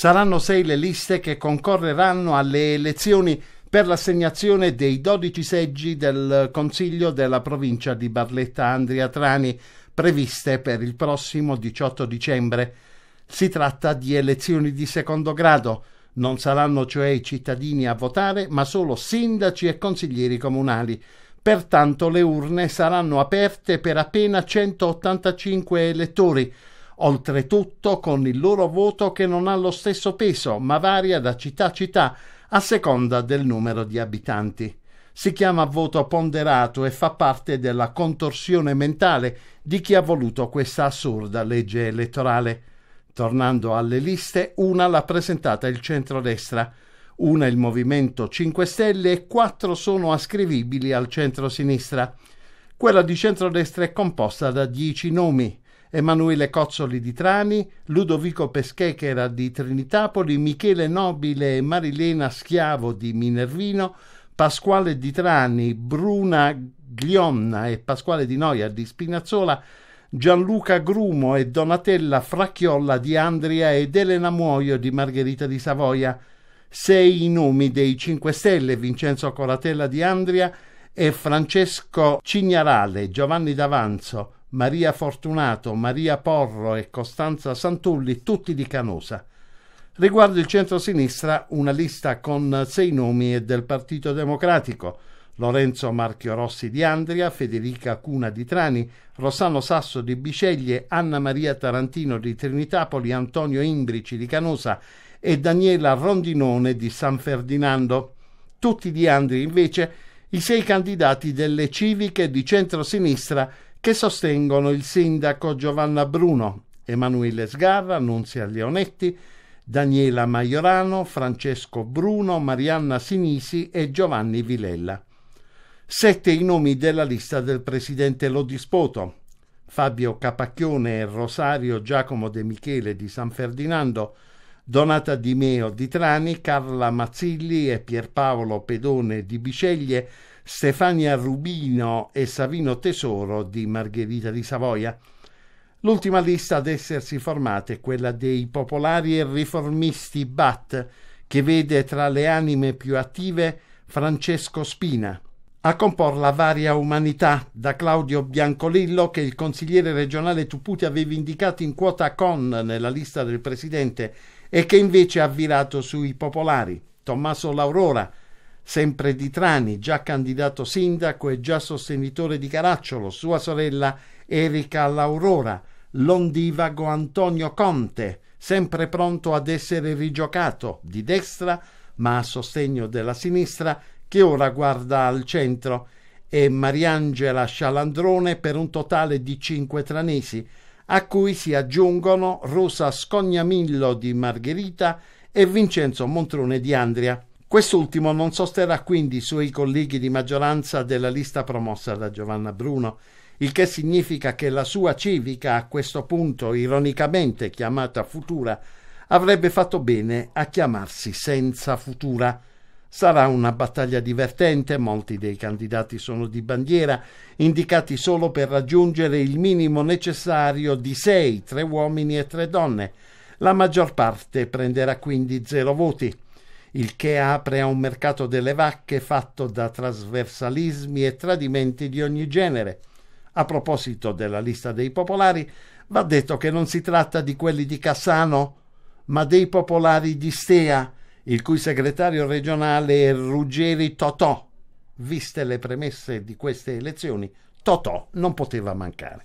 Saranno sei le liste che concorreranno alle elezioni per l'assegnazione dei 12 seggi del Consiglio della provincia di Barletta Andria Trani, previste per il prossimo 18 dicembre. Si tratta di elezioni di secondo grado, non saranno cioè i cittadini a votare, ma solo sindaci e consiglieri comunali. Pertanto le urne saranno aperte per appena 185 elettori, oltretutto con il loro voto che non ha lo stesso peso, ma varia da città a città a seconda del numero di abitanti. Si chiama voto ponderato e fa parte della contorsione mentale di chi ha voluto questa assurda legge elettorale. Tornando alle liste, una l'ha presentata il centrodestra, una il Movimento 5 Stelle e quattro sono ascrivibili al centrosinistra. Quella di centrodestra è composta da dieci nomi, Emanuele Cozzoli di Trani, Ludovico Peschechera di Trinitapoli, Michele Nobile e Marilena Schiavo di Minervino, Pasquale di Trani, Bruna Glionna e Pasquale di Noia di Spinazzola, Gianluca Grumo e Donatella Fracchiolla di Andria ed Elena Muoio di Margherita di Savoia. Sei i nomi dei 5 Stelle, Vincenzo Coratella di Andria e Francesco Cignarale, Giovanni D'Avanzo, Maria Fortunato, Maria Porro e Costanza Santulli, tutti di Canosa. Riguardo il centro-sinistra, una lista con sei nomi è del Partito Democratico. Lorenzo Marchio Rossi di Andria, Federica Cuna di Trani, Rossano Sasso di Biceglie, Anna Maria Tarantino di Trinitapoli, Antonio Imbrici di Canosa e Daniela Rondinone di San Ferdinando. Tutti di Andria, invece, i sei candidati delle civiche di centro-sinistra che sostengono il sindaco Giovanna Bruno, Emanuele Sgarra, Nunzia Leonetti, Daniela Maiorano, Francesco Bruno, Marianna Sinisi e Giovanni Vilella. Sette i nomi della lista del presidente Lodispoto. Fabio Capacchione e Rosario Giacomo De Michele di San Ferdinando, Donata Di Meo di Trani, Carla Mazzilli e Pierpaolo Pedone di Biceglie Stefania Rubino e Savino Tesoro di Margherita di Savoia. L'ultima lista ad essersi formata è quella dei popolari e riformisti BAT, che vede tra le anime più attive Francesco Spina. A comporla varia umanità, da Claudio Biancolillo, che il consigliere regionale Tuputi aveva indicato in quota con nella lista del presidente e che invece ha virato sui popolari, Tommaso Laurora, sempre di Trani, già candidato sindaco e già sostenitore di Caracciolo, sua sorella Erika Laurora, l'ondivago Antonio Conte, sempre pronto ad essere rigiocato di destra, ma a sostegno della sinistra, che ora guarda al centro, e Mariangela Scialandrone per un totale di cinque tranesi, a cui si aggiungono Rosa Scognamillo di Margherita e Vincenzo Montrone di Andria. Quest'ultimo non sosterrà quindi i suoi colleghi di maggioranza della lista promossa da Giovanna Bruno, il che significa che la sua civica, a questo punto ironicamente chiamata Futura, avrebbe fatto bene a chiamarsi Senza Futura. Sarà una battaglia divertente, molti dei candidati sono di bandiera, indicati solo per raggiungere il minimo necessario di sei, tre uomini e tre donne. La maggior parte prenderà quindi zero voti il che apre a un mercato delle vacche fatto da trasversalismi e tradimenti di ogni genere. A proposito della lista dei popolari, va detto che non si tratta di quelli di Cassano, ma dei popolari di Stea, il cui segretario regionale è Ruggeri Totò. Viste le premesse di queste elezioni, Totò non poteva mancare.